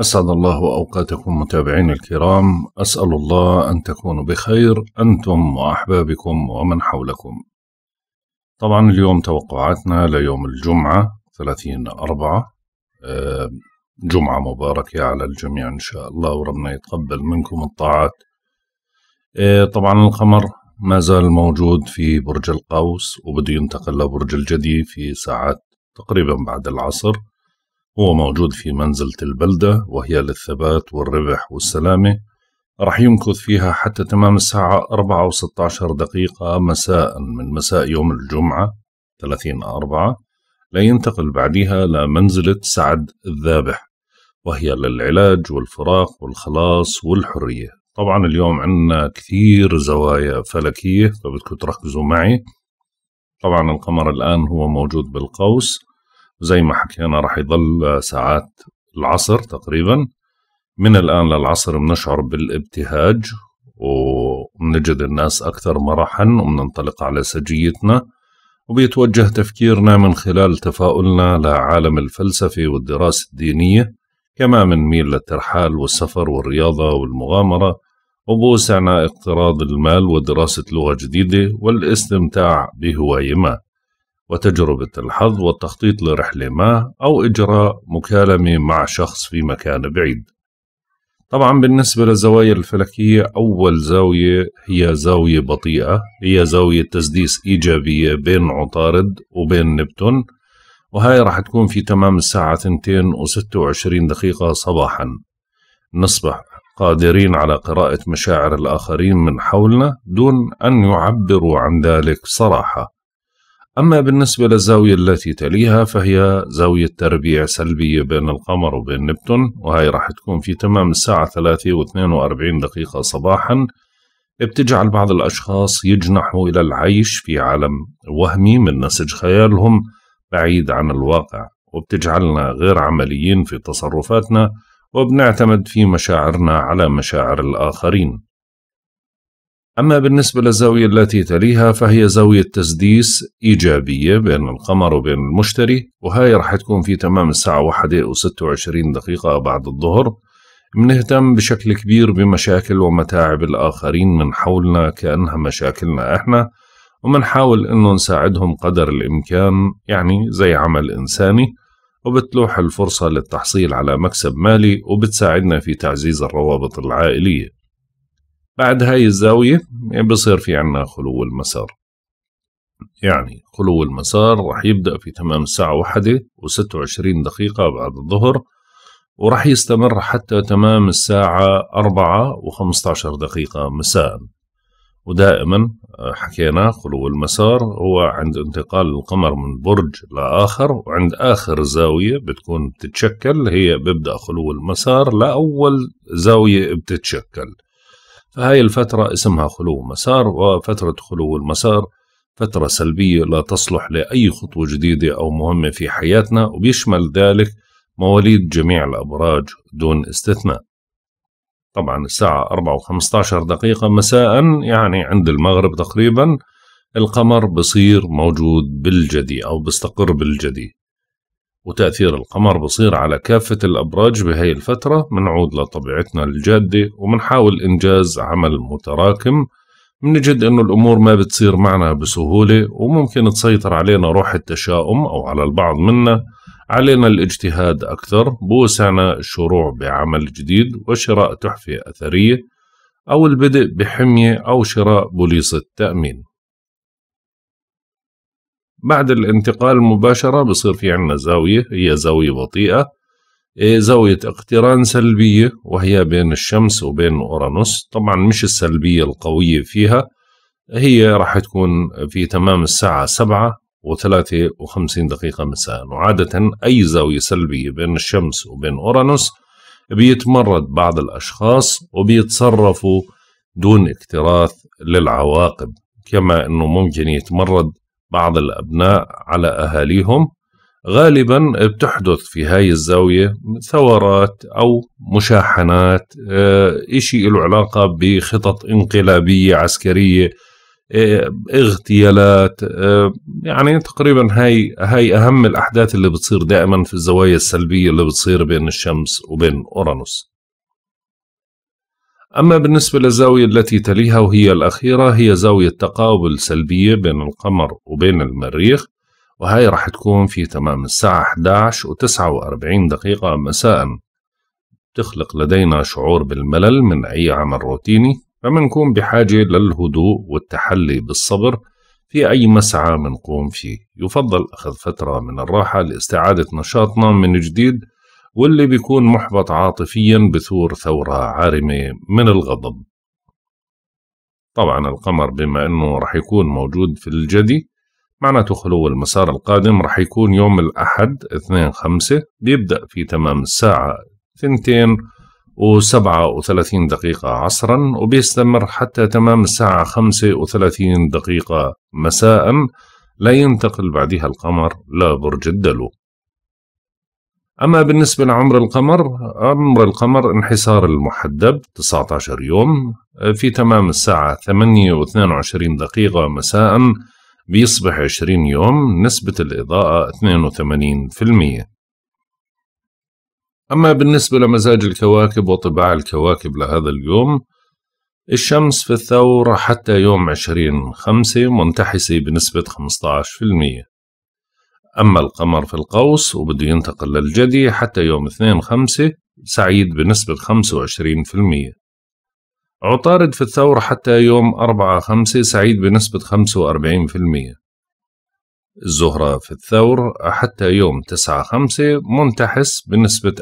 أسعد الله أوقاتكم متابعين الكرام أسأل الله أن تكونوا بخير أنتم وأحبابكم ومن حولكم طبعا اليوم توقعاتنا ليوم الجمعة 30 أربعة آه، جمعة مباركة على الجميع إن شاء الله وربنا يتقبل منكم الطاعات آه، طبعا القمر ما زال موجود في برج القوس وبده ينتقل لبرج الجدي في ساعات تقريبا بعد العصر هو موجود في منزلة البلدة وهي للثبات والربح والسلامة رح يمكث فيها حتى تمام الساعة 4 و 16 دقيقة مساء من مساء يوم الجمعة 30 أربعة لينتقل بعدها لمنزلة سعد الذابح وهي للعلاج والفراق والخلاص والحرية طبعا اليوم عندنا كثير زوايا فلكية فبدكم تركزوا معي طبعا القمر الآن هو موجود بالقوس زي ما حكينا راح يضل ساعات العصر تقريبا من الآن للعصر بنشعر بالابتهاج وبنجد الناس أكثر مرحا وبننطلق على سجيتنا وبيتوجه تفكيرنا من خلال تفاؤلنا لعالم الفلسفة والدراسة الدينية كما ميل للترحال والسفر والرياضة والمغامرة وبوسعنا اقتراض المال ودراسة لغة جديدة والاستمتاع بهواية ما وتجربة الحظ والتخطيط لرحلة ما أو إجراء مكالمة مع شخص في مكان بعيد. طبعا بالنسبة للزوايا الفلكية أول زاوية هي زاوية بطيئة هي زاوية تسديس إيجابية بين عطارد وبين نبتون وهاي راح تكون في تمام الساعة 2 و26 دقيقة صباحا نصبح قادرين على قراءة مشاعر الآخرين من حولنا دون أن يعبروا عن ذلك صراحة أما بالنسبة للزاوية التي تليها فهي زاوية تربيع سلبية بين القمر وبين نبتون وهي راح تكون في تمام الساعة 3 و42 دقيقة صباحا بتجعل بعض الأشخاص يجنحوا إلى العيش في عالم وهمي من نسج خيالهم بعيد عن الواقع وبتجعلنا غير عمليين في تصرفاتنا وبنعتمد في مشاعرنا على مشاعر الآخرين أما بالنسبة للزاوية التي تليها فهي زاوية تسديس إيجابية بين القمر وبين المشتري وهاي رح تكون في تمام الساعة واحدة و وعشرين دقيقة بعد الظهر بنهتم بشكل كبير بمشاكل ومتاعب الآخرين من حولنا كأنها مشاكلنا إحنا ومنحاول إنه نساعدهم قدر الإمكان يعني زي عمل إنساني وبتلوح الفرصة للتحصيل على مكسب مالي وبتساعدنا في تعزيز الروابط العائلية بعد هاي الزاوية بصير في عنا خلو المسار يعني خلو المسار رح يبدأ في تمام الساعة واحدة وستة وعشرين دقيقة بعد الظهر ورح يستمر حتى تمام الساعة أربعة وخمسة عشر دقيقة مساء ودائما آه، حكينا خلو المسار هو عند انتقال القمر من برج لآخر وعند آخر زاوية بتكون بتتشكل هي بيبدأ خلو المسار لأول زاوية بتتشكل فهاي الفترة اسمها خلو مسار وفترة خلو المسار فترة سلبية لا تصلح لأي خطوة جديدة أو مهمة في حياتنا وبيشمل ذلك مواليد جميع الأبراج دون استثناء طبعا الساعة 4 و15 دقيقة مساء يعني عند المغرب تقريبا القمر بصير موجود بالجدي أو بيستقر بالجدي وتأثير القمر بصير على كافة الأبراج بهي الفترة منعود لطبيعتنا الجادة ومنحاول إنجاز عمل متراكم منجد إنه الأمور ما بتصير معنا بسهولة وممكن تسيطر علينا روح التشاؤم أو على البعض منا علينا الاجتهاد أكثر بوسعنا الشروع بعمل جديد وشراء تحفة أثرية أو البدء بحمية أو شراء بوليصة تأمين بعد الانتقال مباشرة بصير في عنا زاوية هي زاوية بطيئة إيه، زاوية اقتران سلبية وهي بين الشمس وبين أورانوس طبعا مش السلبية القوية فيها هي راح تكون في تمام الساعة سبعة وثلاثة وخمسين دقيقة مساء وعادة أي زاوية سلبية بين الشمس وبين أورانوس بيتمرد بعض الأشخاص وبيتصرفوا دون اكتراث للعواقب كما أنه ممكن يتمرد بعض الأبناء على أهاليهم غالبا بتحدث في هاي الزاوية ثورات أو مشاحنات آه، إشي له علاقة بخطط انقلابية عسكرية آه، اغتيالات آه، يعني تقريبا هاي هاي أهم الأحداث اللي بتصير دائما في الزوايا السلبية اللي بتصير بين الشمس وبين أورانوس أما بالنسبة للزاوية التي تليها وهي الأخيرة هي زاوية تقابل سلبية بين القمر وبين المريخ وهي راح تكون في تمام الساعة 11 و 49 دقيقة مساء تخلق لدينا شعور بالملل من أي عمل روتيني فمنكون بحاجة للهدوء والتحلي بالصبر في أي مسعى منقوم فيه يفضل أخذ فترة من الراحة لاستعادة نشاطنا من جديد واللي بيكون محبط عاطفيا بثور ثورة عارمة من الغضب طبعا القمر بما أنه رح يكون موجود في الجدي معناته خلو المسار القادم رح يكون يوم الأحد 2-5 بيبدأ في تمام الساعة 2 و37 دقيقة عصرا وبيستمر حتى تمام الساعة 35 دقيقة مساء لا ينتقل بعدها القمر لبرج الدلو أما بالنسبة لعمر القمر عمر القمر انحسار المحدب 19 يوم في تمام الساعة 8 و 22 دقيقة مساء بيصبح 20 يوم نسبة الإضاءة 82% أما بالنسبة لمزاج الكواكب وطباع الكواكب لهذا اليوم الشمس في الثورة حتى يوم 20 خمسة منتحسة بنسبة 15% أما القمر في القوس وبده ينتقل للجدي حتى يوم 2 5 سعيد بنسبة 25% عطارد في الثور حتى يوم 4 5 سعيد بنسبة 45% الزهرة في الثور حتى يوم 9 5 منتحس بنسبة 40%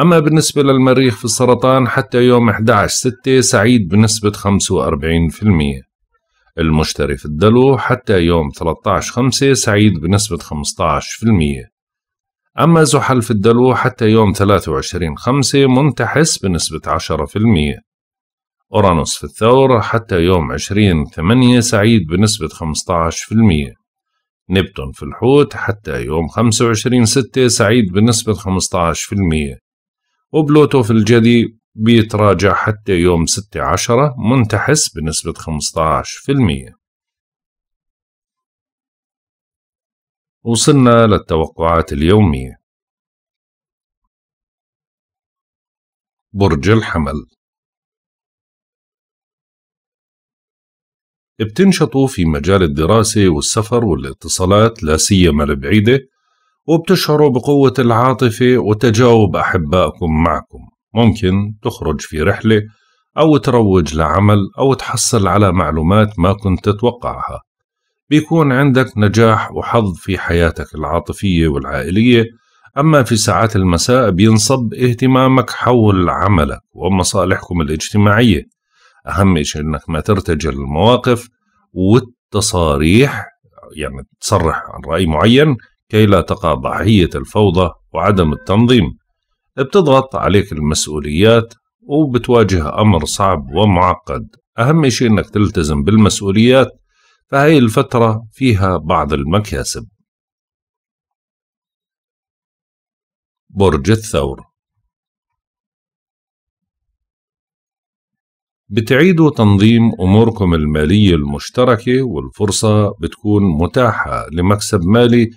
أما بالنسبة للمريخ في السرطان حتى يوم 11 6 سعيد بنسبة 45% المشتري في الدلو حتى يوم 13/5 سعيد بنسبة 15% أما زحل في الدلو حتى يوم 23/5 منتحس بنسبة 10% أورانوس في الثور حتى يوم 20/8 سعيد بنسبة 15% نبتون في الحوت حتى يوم 25/6 سعيد بنسبة 15% وبلوتو في الجدي بيتراجع حتى يوم 6 عشرة منتحس بنسبة 15% وصلنا للتوقعات اليومية برج الحمل بتنشطوا في مجال الدراسة والسفر والاتصالات لا سيما البعيدة وبتشعروا بقوة العاطفة وتجاوب أحبائكم معكم ممكن تخرج في رحلة أو تروج لعمل أو تحصل على معلومات ما كنت تتوقعها بيكون عندك نجاح وحظ في حياتك العاطفية والعائلية أما في ساعات المساء بينصب اهتمامك حول عملك ومصالحكم الاجتماعية أهم شيء أنك ما ترتجل المواقف والتصاريح يعني تصرح عن رأي معين كي لا تقع ضحية الفوضى وعدم التنظيم بتضغط عليك المسؤوليات وبتواجه أمر صعب ومعقد أهم شيء أنك تلتزم بالمسؤوليات فهي الفترة فيها بعض المكاسب برج الثور بتعيدوا تنظيم أموركم المالية المشتركة والفرصة بتكون متاحة لمكسب مالي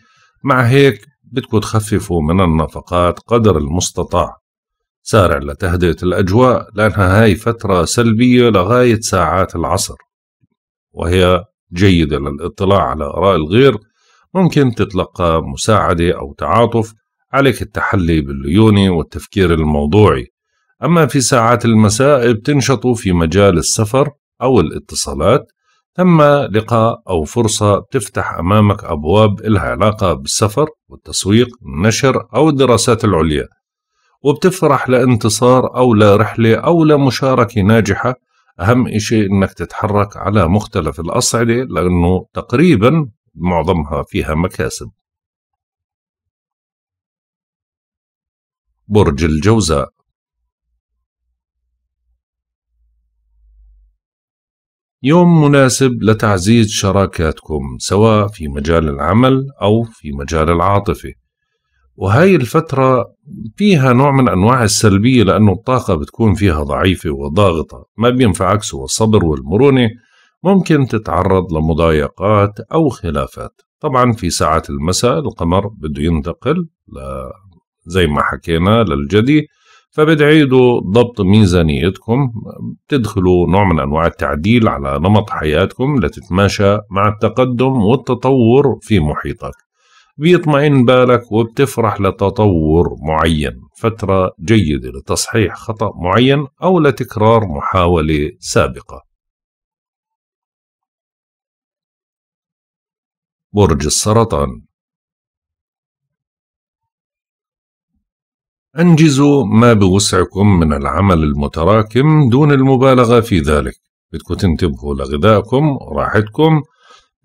مع هيك بدكم تخففوا من النفقات قدر المستطاع سارع لتهدئة الأجواء لأنها هاي فترة سلبية لغاية ساعات العصر وهي جيدة للاطلاع على آراء الغير ممكن تتلقى مساعدة أو تعاطف عليك التحلي بالليونة والتفكير الموضوعي أما في ساعات المساء بتنشطوا في مجال السفر أو الاتصالات ثم لقاء أو فرصة تفتح أمامك أبواب إلها علاقة بالسفر والتسويق النشر أو الدراسات العليا وبتفرح لانتصار أو لرحلة أو لمشاركة ناجحة أهم شيء أنك تتحرك على مختلف الأصعدة لأنه تقريبا معظمها فيها مكاسب برج الجوزاء يوم مناسب لتعزيز شراكاتكم سواء في مجال العمل أو في مجال العاطفة وهاي الفترة فيها نوع من أنواع السلبية لأنه الطاقة بتكون فيها ضعيفة وضاغطة ما بينفعك سوى الصبر والمرونة ممكن تتعرض لمضايقات أو خلافات طبعا في ساعات المساء القمر بده ينتقل زي ما حكينا للجدي فبتعيدوا ضبط ميزانيتكم بتدخلوا نوع من أنواع التعديل على نمط حياتكم لتتماشى مع التقدم والتطور في محيطك بيطمئن بالك وبتفرح لتطور معين فترة جيدة لتصحيح خطأ معين أو لتكرار محاولة سابقة برج السرطان أنجزوا ما بوسعكم من العمل المتراكم دون المبالغة في ذلك بدكم تنتبهوا لغذائكم وراحتكم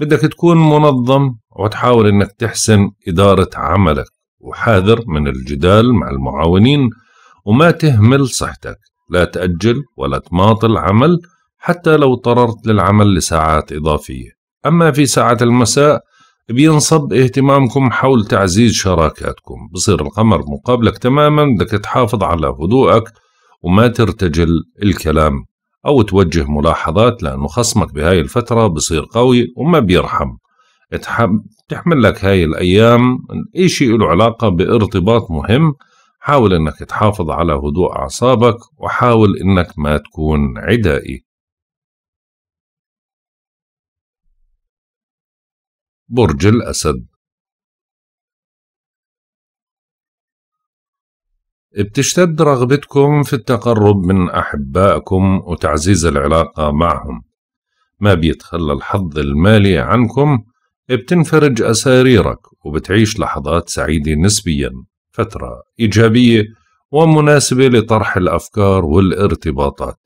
بدك تكون منظم وتحاول أنك تحسن إدارة عملك وحاذر من الجدال مع المعاونين وما تهمل صحتك لا تأجل ولا تماطل عمل حتى لو اضطررت للعمل لساعات إضافية أما في ساعة المساء بينصب اهتمامكم حول تعزيز شراكاتكم بصير القمر مقابلك تماما بدك تحافظ على هدوءك وما ترتجل الكلام أو توجه ملاحظات لأنه خصمك بهاي الفترة بصير قوي وما بيرحم تحمل لك هاي الأيام أي شيء له علاقة بارتباط مهم حاول أنك تحافظ على هدوء أعصابك وحاول أنك ما تكون عدائي برج الأسد بتشتد رغبتكم في التقرب من أحبائكم وتعزيز العلاقة معهم ما بيتخلى الحظ المالي عنكم بتنفرج أساريرك وبتعيش لحظات سعيدة نسبيا فترة إيجابية ومناسبة لطرح الأفكار والارتباطات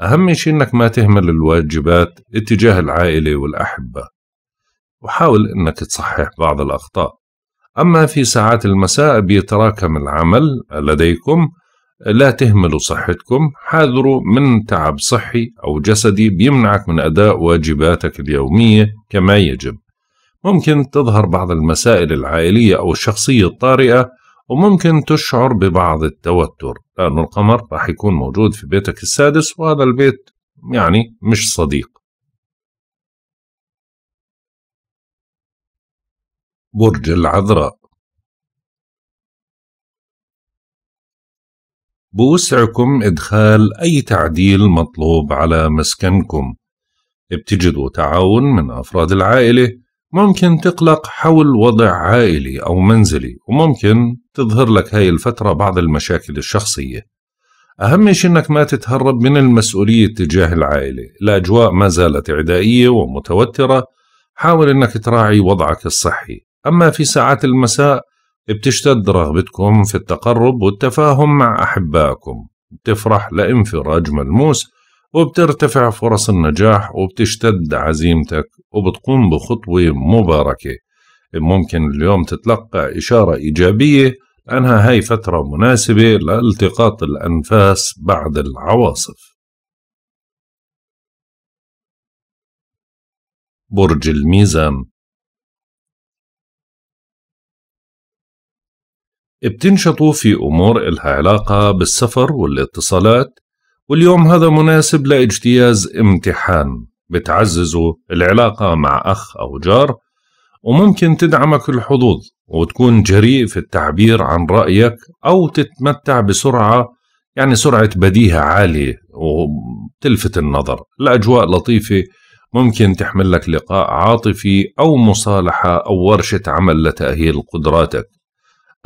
أهم شيء أنك ما تهمل الواجبات اتجاه العائلة والأحبة وحاول أنك تصحح بعض الأخطاء أما في ساعات المساء بيتراكم العمل لديكم لا تهملوا صحتكم حاذروا من تعب صحي أو جسدي بيمنعك من أداء واجباتك اليومية كما يجب ممكن تظهر بعض المسائل العائلية أو الشخصية الطارئة وممكن تشعر ببعض التوتر لأن القمر راح يكون موجود في بيتك السادس وهذا البيت يعني مش صديق برج العذراء بوسعكم إدخال أي تعديل مطلوب على مسكنكم بتجدوا تعاون من أفراد العائلة ممكن تقلق حول وضع عائلي أو منزلي وممكن تظهر لك هاي الفترة بعض المشاكل الشخصية أهم شيء أنك ما تتهرب من المسؤولية تجاه العائلة الأجواء ما زالت عدائية ومتوترة حاول أنك تراعي وضعك الصحي أما في ساعات المساء بتشتد رغبتكم في التقرب والتفاهم مع أحبائكم بتفرح لانفراج ملموس وبترتفع فرص النجاح وبتشتد عزيمتك وبتقوم بخطوة مباركة ممكن اليوم تتلقى إشارة إيجابية لأنها هاي فترة مناسبة لالتقاط الأنفاس بعد العواصف برج الميزان بتنشطوا في أمور إلها علاقة بالسفر والاتصالات واليوم هذا مناسب لاجتياز امتحان بتعززوا العلاقة مع أخ أو جار وممكن تدعمك الحظوظ وتكون جريء في التعبير عن رأيك أو تتمتع بسرعة يعني سرعة بديهة عالية وتلفت النظر الأجواء لطيفة ممكن تحمل لك لقاء عاطفي أو مصالحة أو ورشة عمل لتأهيل قدراتك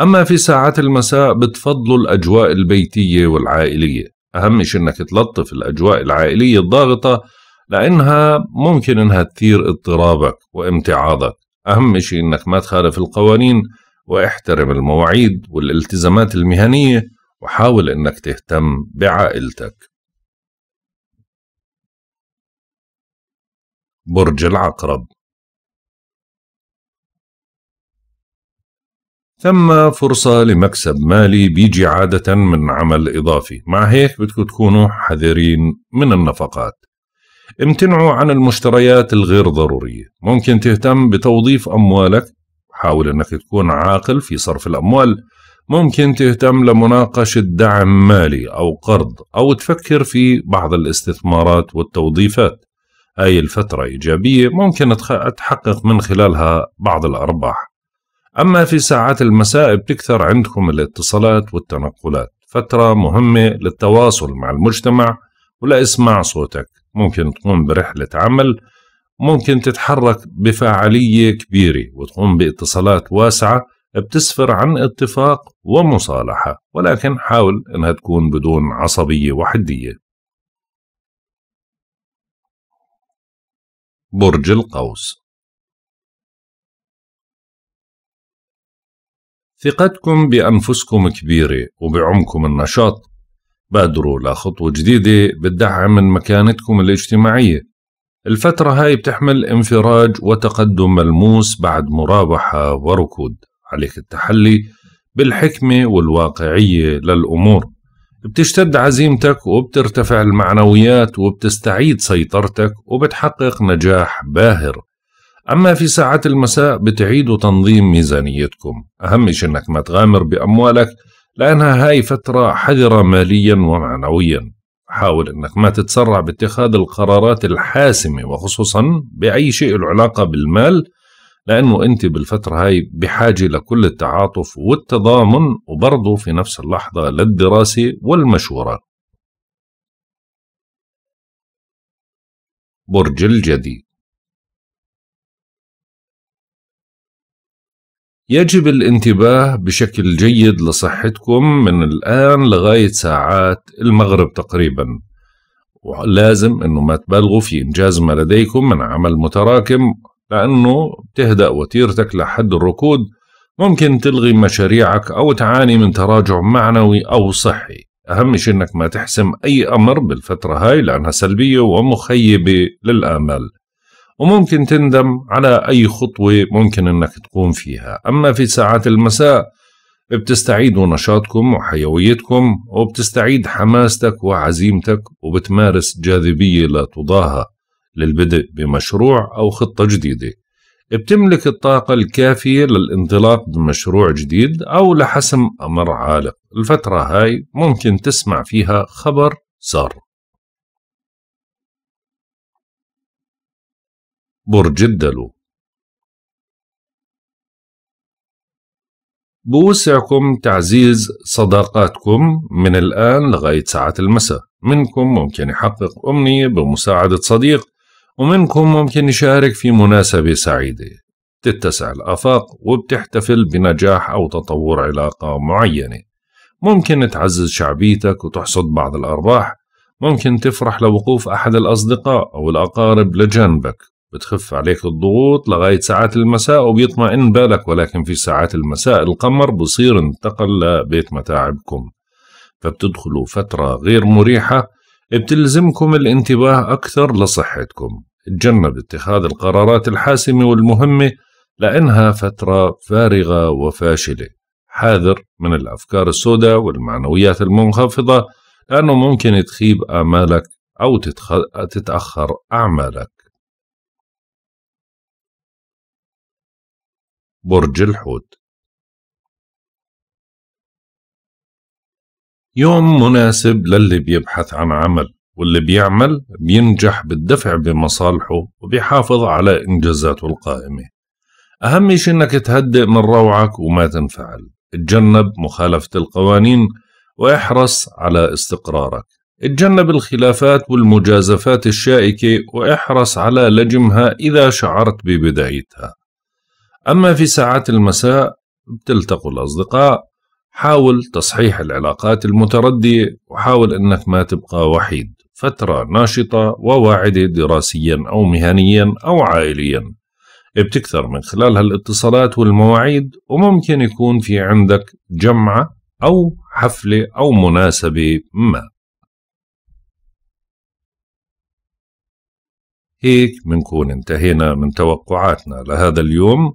أما في ساعات المساء بتفضلوا الأجواء البيتية والعائلية أهم شيء إنك تلطف الأجواء العائلية الضاغطة لأنها ممكن إنها تثير اضطرابك وامتعاضك أهم شيء إنك ما تخالف القوانين واحترم المواعيد والالتزامات المهنية وحاول إنك تهتم بعائلتك برج العقرب ثم فرصة لمكسب مالي بيجي عادة من عمل إضافي مع هيك بدكم تكونوا حذرين من النفقات امتنعوا عن المشتريات الغير ضرورية ممكن تهتم بتوظيف أموالك حاول أنك تكون عاقل في صرف الأموال ممكن تهتم لمناقشة دعم مالي أو قرض أو تفكر في بعض الاستثمارات والتوظيفات هاي الفترة إيجابية ممكن تحقق من خلالها بعض الأرباح أما في ساعات المساء بتكثر عندكم الاتصالات والتنقلات فترة مهمة للتواصل مع المجتمع ولإسماع صوتك ممكن تقوم برحلة عمل ممكن تتحرك بفعالية كبيرة وتقوم باتصالات واسعة بتسفر عن اتفاق ومصالحة ولكن حاول أنها تكون بدون عصبية وحدية برج القوس ثقتكم بأنفسكم كبيرة وبعمكم النشاط بادروا لخطوة جديدة بتدعم من مكانتكم الاجتماعية الفترة هاي بتحمل انفراج وتقدم ملموس بعد مرابحة وركود عليك التحلي بالحكمة والواقعية للأمور بتشتد عزيمتك وبترتفع المعنويات وبتستعيد سيطرتك وبتحقق نجاح باهر أما في ساعات المساء بتعيدوا تنظيم ميزانيتكم أهم شيء أنك ما تغامر بأموالك لأنها هاي فترة حذرة ماليا ومعنويا حاول أنك ما تتسرع باتخاذ القرارات الحاسمة وخصوصا بأي شيء له علاقة بالمال لأنه أنت بالفترة هاي بحاجة لكل التعاطف والتضامن وبرضه في نفس اللحظة للدراسة والمشورة برج الجدي يجب الانتباه بشكل جيد لصحتكم من الآن لغاية ساعات المغرب تقريبا ولازم أنه ما تبالغوا في إنجاز ما لديكم من عمل متراكم لأنه بتهدأ وتيرتك لحد الركود ممكن تلغي مشاريعك أو تعاني من تراجع معنوي أو صحي أهم شيء أنك ما تحسم أي أمر بالفترة هاي لأنها سلبية ومخيبة للآمال وممكن تندم على أي خطوة ممكن أنك تقوم فيها أما في ساعات المساء بتستعيدوا نشاطكم وحيويتكم وبتستعيد حماستك وعزيمتك وبتمارس جاذبية لا تضاهى للبدء بمشروع أو خطة جديدة بتملك الطاقة الكافية للانطلاق بمشروع جديد أو لحسم أمر عالق الفترة هاي ممكن تسمع فيها خبر سار برج الدلو بوسعكم تعزيز صداقاتكم من الآن لغاية ساعة المساء منكم ممكن يحقق أمنية بمساعدة صديق ومنكم ممكن يشارك في مناسبة سعيدة تتسع الآفاق وبتحتفل بنجاح أو تطور علاقة معينة ممكن تعزز شعبيتك وتحصد بعض الأرباح ممكن تفرح لوقوف أحد الأصدقاء أو الأقارب لجانبك بتخف عليك الضغوط لغاية ساعات المساء وبيطمئن بالك ولكن في ساعات المساء القمر بصير انتقل لبيت متاعبكم فبتدخلوا فترة غير مريحة بتلزمكم الانتباه أكثر لصحتكم تجنب اتخاذ القرارات الحاسمة والمهمة لأنها فترة فارغة وفاشلة حاذر من الأفكار السوداء والمعنويات المنخفضة لأنه ممكن تخيب آمالك أو تتأخر أعمالك برج الحوت يوم مناسب للي بيبحث عن عمل واللي بيعمل بينجح بالدفع بمصالحه وبيحافظ على إنجازاته القائمة أهم شيء إنك تهدئ من روعك وما تنفعل اتجنب مخالفة القوانين واحرص على استقرارك اتجنب الخلافات والمجازفات الشائكة واحرص على لجمها إذا شعرت ببدايتها أما في ساعات المساء تلتقوا الأصدقاء حاول تصحيح العلاقات المتردية وحاول أنك ما تبقى وحيد فترة ناشطة وواعدة دراسيا أو مهنيا أو عائليا بتكثر من خلال هالاتصالات والمواعيد وممكن يكون في عندك جمعة أو حفلة أو مناسبة ما هيك منكون انتهينا من توقعاتنا لهذا اليوم